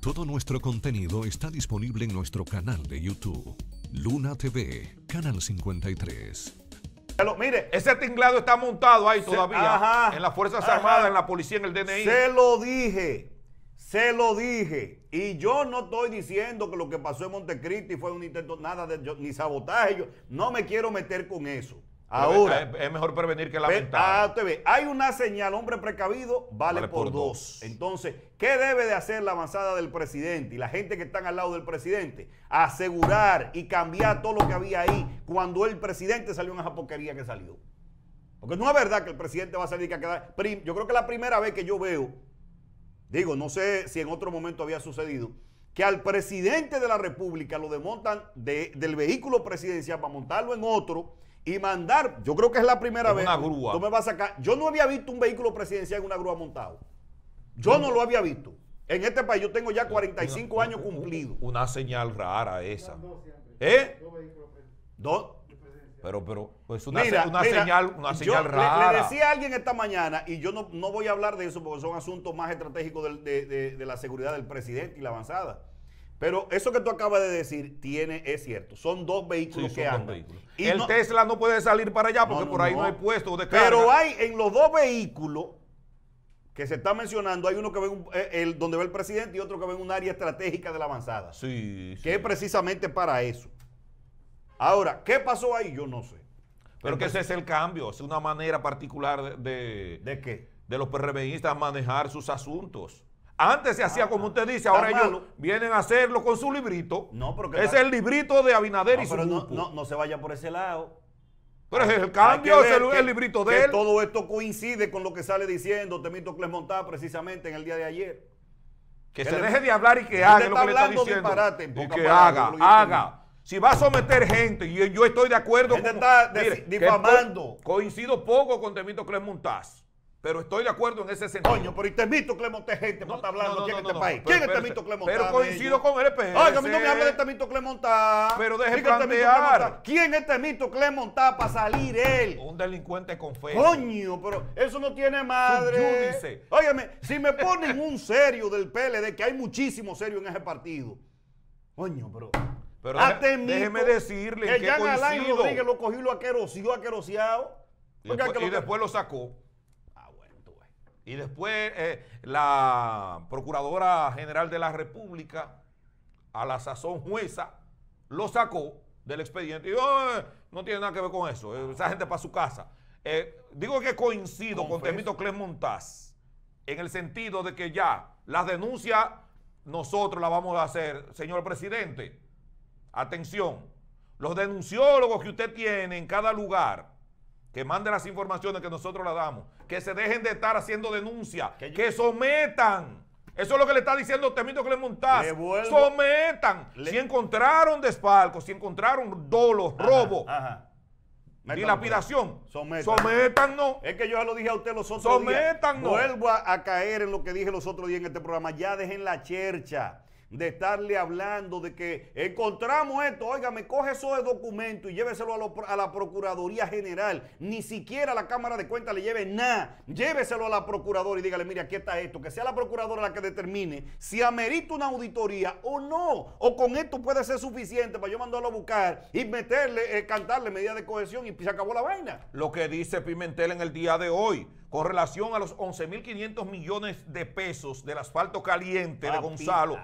Todo nuestro contenido está disponible en nuestro canal de YouTube, Luna TV, Canal 53. mire, ese tinglado está montado ahí todavía, en las Fuerzas Armadas, en la policía, en el DNI. Se lo dije, se lo dije. Y yo no estoy diciendo que lo que pasó en Montecristi fue un intento, nada de, ni sabotaje. no me quiero meter con eso. Ahora. Es, mejor prevenir que ah, lamentar. Ah, usted ve, hay una señal, hombre precavido, vale, por, dos. Entonces, ¿qué debe de hacer la avanzada del presidente y la gente que están al lado del presidente? Asegurar y cambiar todo lo que había ahí cuando el presidente salió en esa que salió. Porque no es verdad que el presidente va a salir que a quedar. Yo creo que la primera vez que yo veo, digo, no sé si en otro momento había sucedido, que al presidente de la República lo desmontan del vehículo presidencial para montarlo en otro y mandar, yo creo que es la primera vez. Una grúa. me vas a sacar. Yo no había visto un vehículo presidencial en una grúa montado. Yo no lo había visto. En este país yo tengo ya 45 años cumplidos. Una señal rara esa. ¿Eh? Dos. Pero, pero, pues una, señal, rara. Le, decía a alguien esta mañana, y yo no, voy a hablar de eso porque son asuntos más estratégicos de la seguridad del presidente y la avanzada. Pero eso que tú acabas de decir tiene, es cierto. Son dos vehículos que andan. Y el Tesla no puede salir para allá porque por ahí no, hay puesto de carga. Pero hay en los dos vehículos que se está mencionando, hay uno que ve eh, donde ve el presidente y otro que ve un área estratégica de la avanzada. Sí. Que es precisamente para eso. Ahora, ¿qué pasó ahí? Yo no sé. Pero que ese es el cambio, es una manera particular de... ¿De, ¿De qué? los PRMistas manejar sus asuntos. Antes se hacía como usted dice, ahora ellos vienen a hacerlo con su librito. No, es el librito de Abinader y su pero No, se vaya por ese lado. Pero es el cambio, es el, librito de que él. Todo esto coincide con lo que sale diciendo Temito Clemontá precisamente en el día de ayer. Que, se deje de hablar y que haga lo que está diciendo. haga, haga. Si va a someter gente, y yo, estoy de acuerdo con. está difamando. coincido poco con Temito Clemontás. Pero estoy de acuerdo en ese sentido. Coño, pero y Temito Clemente es gente no, está hablando aquí en este país. ¿Quién es este Temito Clemente? Pero coincido con el PN. Oiga, a mí no me hable de Temito Clemontá. Pero deje plantear. ¿Quién es Temito Clemontá para salir él? Un delincuente con fe. Coño, pero eso no tiene madre. Óyeme, si me ponen un serio del PLD, que hay muchísimo serio en ese partido. Coño, pero... Pero déjeme decirle que, que Jan Alain Rodríguez lo cogió y lo aqueroseó, aqueroseado. Y después lo sacó. Y después eh, la Procuradora General de la República, a la sazón jueza, lo sacó del expediente. Y no tiene nada que ver con eso. Eh, esa gente para su casa. Eh, digo que coincido con Temito Clemontaz en el sentido de que ya las denuncias nosotros las vamos a hacer, señor presidente. Atención, los denunciólogos que usted tiene en cada lugar, que manden las informaciones que nosotros las damos, que se dejen de estar haciendo denuncia, que, sometan. Eso es lo que le está diciendo Temito que le montás. Sometan. Si encontraron desfalco, si encontraron dolos, robos. robo. Ajá. Dilapidación. Sometan. no. Es que yo ya lo dije a usted los otros Sométanos. días. Vuelvo a, a, caer en lo que dije los otros días en este programa. Ya dejen la chercha de estarle hablando de que encontramos esto, oiga, me coge eso de documento y lléveselo a, a la Procuraduría General, ni siquiera a la Cámara de Cuentas le lleve nada, lléveselo a la Procuradora y dígale, mire, aquí está esto, que sea la Procuradora la que determine si amerita una auditoría o no, o con esto puede ser suficiente para yo mandarlo a buscar y meterle, eh, cantarle medidas de cohesión y se acabó la vaina. Lo que dice Pimentel en el día de hoy con relación a los 11.500 millones de pesos del asfalto caliente de Gonzalo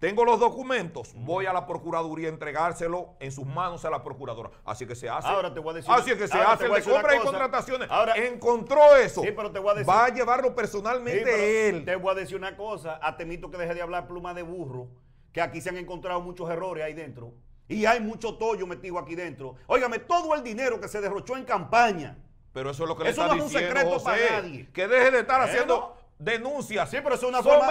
tengo los documentos, mm. voy a la Procuraduría a entregárselo en sus manos a la Procuradora. Así que se hace. Ahora te voy a decir. Así que se hace de compras y contrataciones. Ahora, Encontró eso. Sí, pero te voy a decir. Va a llevarlo personalmente él. Te voy a decir una cosa. A ah, Temito que deje de hablar pluma de burro, que aquí se han encontrado muchos errores ahí dentro. Y hay mucho tollo metido aquí dentro. Óigame, todo el dinero que se derrochó en campaña. Pero eso es lo que le no es un secreto para nadie. Que deje de estar eh, haciendo denuncia. Sí, pero eso es una forma.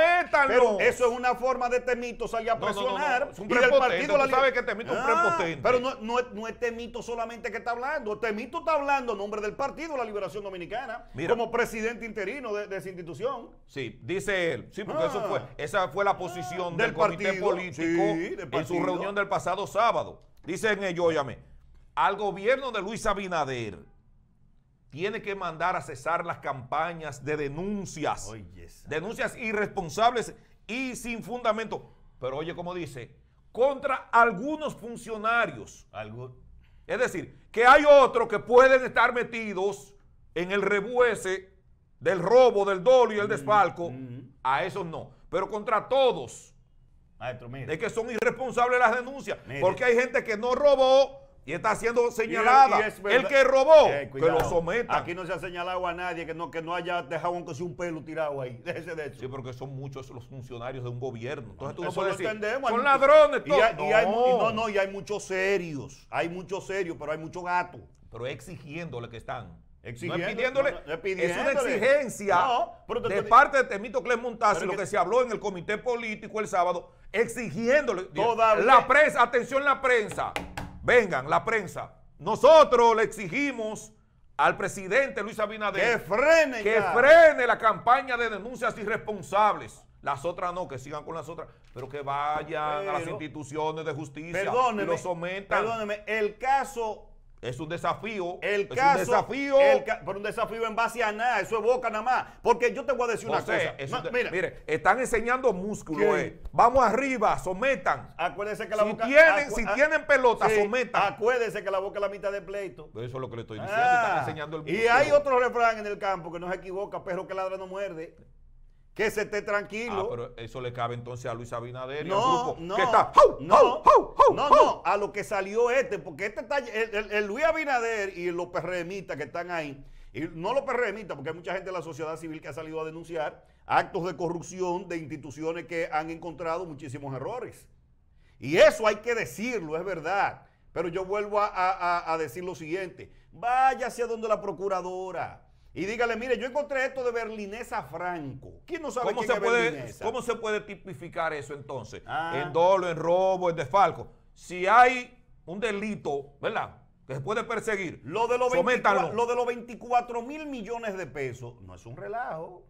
Pero eso es una forma de Temito salir a presionar. es un que Temito es un ah, prepotente. Pero no, es Temito solamente que está hablando. Temito está hablando en nombre del Partido la Liberación Dominicana como presidente interino de, esa institución. Sí, dice él. Sí, porque eso ah. fue, esa fue la posición ah, del, partido, político en su reunión del pasado sábado. Dicen ellos, óyame, al gobierno de Luis Abinader tiene que mandar a cesar las campañas de denuncias. denuncias irresponsables y sin fundamento. Pero oye, como dice, contra algunos funcionarios. Es decir, que hay otros que pueden estar metidos en el rebuese del robo, del dolo y el mm, desfalco. Mm. A esos no. Pero contra todos. Maestro, mire. De que son irresponsables las denuncias. Porque hay gente que no robó, y está siendo señalada. el que robó, eh, que lo someta. Aquí no se ha señalado a nadie que no, que no haya dejado aunque sea un pelo tirado ahí. Déjese de eso. Sí, porque son muchos los funcionarios de un gobierno. Entonces tú no puedes son ladrones. Y, hay, no, y hay muchos serios. Hay muchos serios, pero hay muchos gatos. Pero exigiéndole que están. exigiéndole es una eh. exigencia de parte de Clem Montaz, lo que, se habló en el comité político el sábado, exigiéndole todavía, la prensa, atención la prensa, vengan la prensa. Nosotros le exigimos al presidente Luis Abinader que frene, que la campaña de denuncias irresponsables. Las otras no, que sigan con las otras, pero que vayan a las instituciones de justicia y lo sometan. Perdóneme, el caso es un desafío. El un desafío. pero un desafío en base a nada. Eso es boca nada más. Porque yo te voy a decir una cosa. mire, están enseñando músculo. Eh. Vamos arriba, sometan. Acuérdense que la si Tienen, si ah, tienen pelota, sometan. Acuérdense que la boca es la mitad de pleito. Eso es lo que le estoy diciendo. Ah, enseñando el Y hay otro refrán en el campo que no se equivoca: perro que ladra no muerde que se esté tranquilo. Ah, pero eso le cabe entonces a Luis Abinader y al grupo no, que está. no, no, no, a lo que salió este, porque este está. El, Luis Abinader y los PRMistas que están ahí, y no los PRMistas, porque hay mucha gente de la sociedad civil que ha salido a denunciar actos de corrupción de instituciones que han encontrado muchísimos errores. Y eso hay que decirlo, es verdad. Pero yo vuelvo a, a decir lo siguiente: váyase a donde la procuradora y dígale, mire, yo encontré esto de berlinesa franco. ¿Quién no sabe ¿Cómo se es puede, berlinesa? ¿Cómo se puede tipificar eso entonces? Ah. En dolo, en robo, en desfalco. Si hay un delito, ¿verdad? Que se puede perseguir. Lo de los lo de los 24 mil millones de pesos no es un relajo.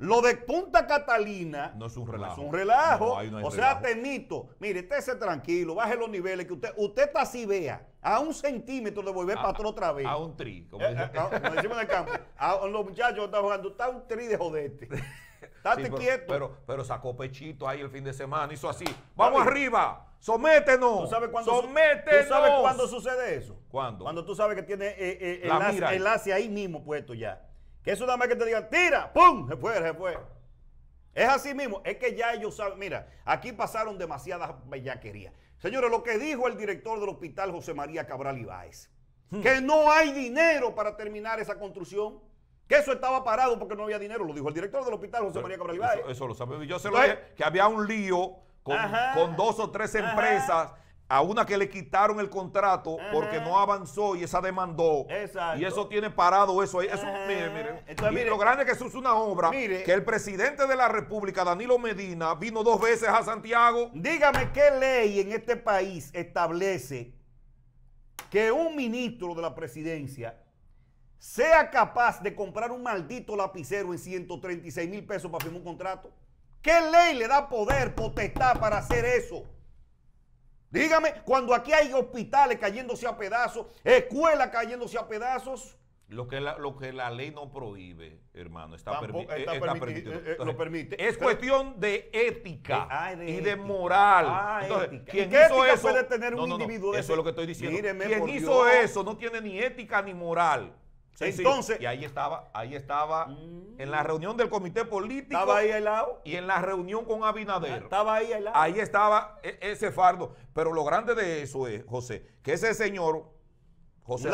Lo de Punta Catalina no es un relajo. es un relajo. o sea sea, temito. Mire, estése tranquilo, baje los niveles, que usted, usted está así, vea, a un centímetro le volver a, para atrás otra vez. A un tri, eh, eh, como decimos en el campo. A, los muchachos están jugando, está un tri de jodete. Estate pero, quieto. Pero, sacó pechito ahí el fin de semana, hizo así. ¡Vamos arriba! ¡Sométenos! ¿Tú sabes cuándo, ¡Sométenos! ¿Tú sabes cuándo sucede eso? ¿Cuándo? Cuando tú sabes que tiene eh, el, ahí mismo puesto ya. Que eso da más que te digan, tira, ¡pum! Se fue, se fue. Es así mismo, es que ya ellos saben, mira, aquí pasaron demasiadas bellaquerías. Señores, lo que dijo el director del hospital José María Cabral Ibáez, hmm. que no hay dinero para terminar esa construcción, que eso estaba parado porque no había dinero, lo dijo el director del hospital José María Cabral Ibáez. Eso, lo sabe, yo se lo que había un lío con, dos o tres empresas a una que le quitaron el contrato porque no avanzó y esa demandó. Y eso tiene parado eso ahí. Eso, mire, mire. lo grande es que eso es una obra mire, que el presidente de la República, Danilo Medina, vino dos veces a Santiago. Dígame qué ley en este país establece que un ministro de la presidencia sea capaz de comprar un maldito lapicero en 136 mil pesos para firmar un contrato. ¿Qué ley le da poder, potestad para hacer eso? Dígame, cuando aquí hay hospitales cayéndose a pedazos, escuelas cayéndose a pedazos. Lo que, la, lo que la ley no prohíbe, hermano, está, permitido. Es cuestión de ética eh, ah, y de moral. Ah, hizo eso puede tener un individuo Eso es lo que estoy diciendo. quien hizo eso no tiene ni ética ni moral. Entonces. Y ahí estaba, ahí estaba, mm. en la reunión del comité político. Estaba ahí al lado. Y en la reunión con Abinader. Estaba ahí al Ahí estaba e, ese fardo. Pero lo grande de eso es, José, que ese señor José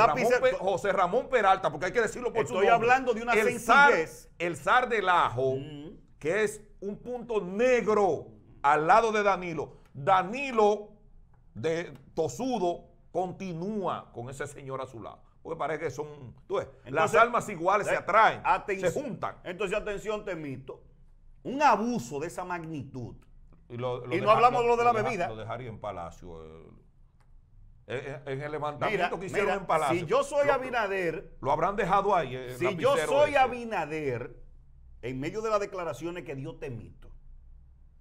Ramón, Peralta, porque hay que decirlo por su nombre. Estoy hablando de una el el zar del ajo, mm. que es un punto negro al lado de Danilo. Danilo de Tosudo continúa con ese señor a su lado. Porque parece que son. las almas iguales se atraen, se juntan. Entonces, atención, Temito. Un abuso de esa magnitud. Y, no hablamos de lo de la bebida. Lo dejaría en Palacio. Eh, eh, en, el levantamiento que hicieron en Palacio. Si yo soy Abinader. Lo habrán dejado ahí. Eh, si yo soy Abinader, en medio de las declaraciones que dio Temito,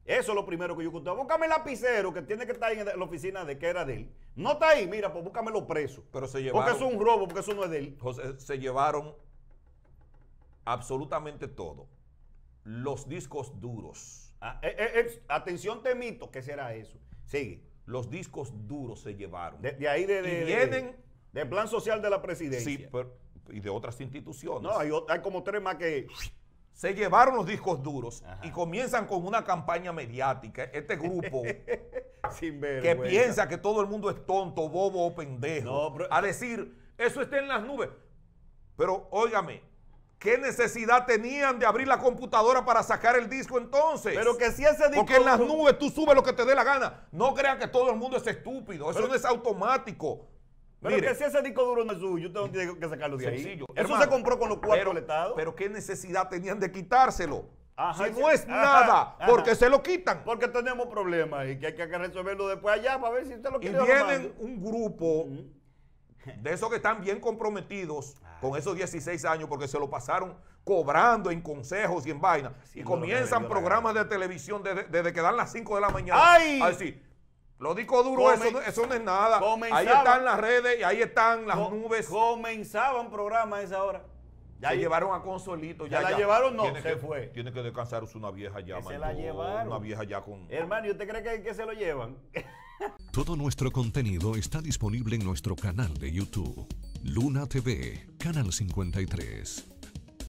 eso es lo primero que yo conté. Búscame el lapicero que tiene que estar en la oficina de que era de él. No está ahí, mira, pues búscame los presos. Pero se Porque eso es un robo, porque eso no es de él. José, se llevaron absolutamente todo. Los discos duros. Ah, eh, eh, eh, atención, temito, ¿qué será eso? Sigue. Los discos duros se llevaron. De, ahí de, vienen, del plan social de la presidencia. Sí, y de otras instituciones. No, hay como tres más que se llevaron los discos duros y comienzan con una campaña mediática. Este grupo que piensa que todo el mundo es tonto, bobo o pendejo, a decir, eso está en las nubes. Pero óigame, ¿Qué necesidad tenían de abrir la computadora para sacar el disco entonces? Pero que si ese disco... Porque en las nubes tú subes lo que te dé la gana. No crean que todo el mundo es estúpido. Eso no es automático. Pero Mire, que si ese disco duro no es suyo, usted no tiene que sacarlo de Eso se compró con los cuatro letados. Pero qué necesidad tenían de quitárselo. si no es nada, ¿por qué se lo quitan. Porque tenemos problemas y que hay que resolverlo después allá para ver si usted lo quiere. Y vienen un grupo de esos que están bien comprometidos ah. con esos 16 años porque se lo pasaron cobrando en consejos y en vainas. y comienzan programas de televisión desde, que dan las 5 de la mañana. ¡Ay! Lo dijo duro, eso, no es nada. Ahí están las redes y ahí están las nubes. Comenzaban programas a esa hora. Ya llevaron a Consolito. Ya, la llevaron, no, tiene se fue. Tiene que descansar una vieja ya, Se la llevaron. Una vieja ya con... Hermano, ¿y usted cree que, que se lo llevan? Todo nuestro contenido está disponible en nuestro canal de YouTube. Luna TV, Canal 53.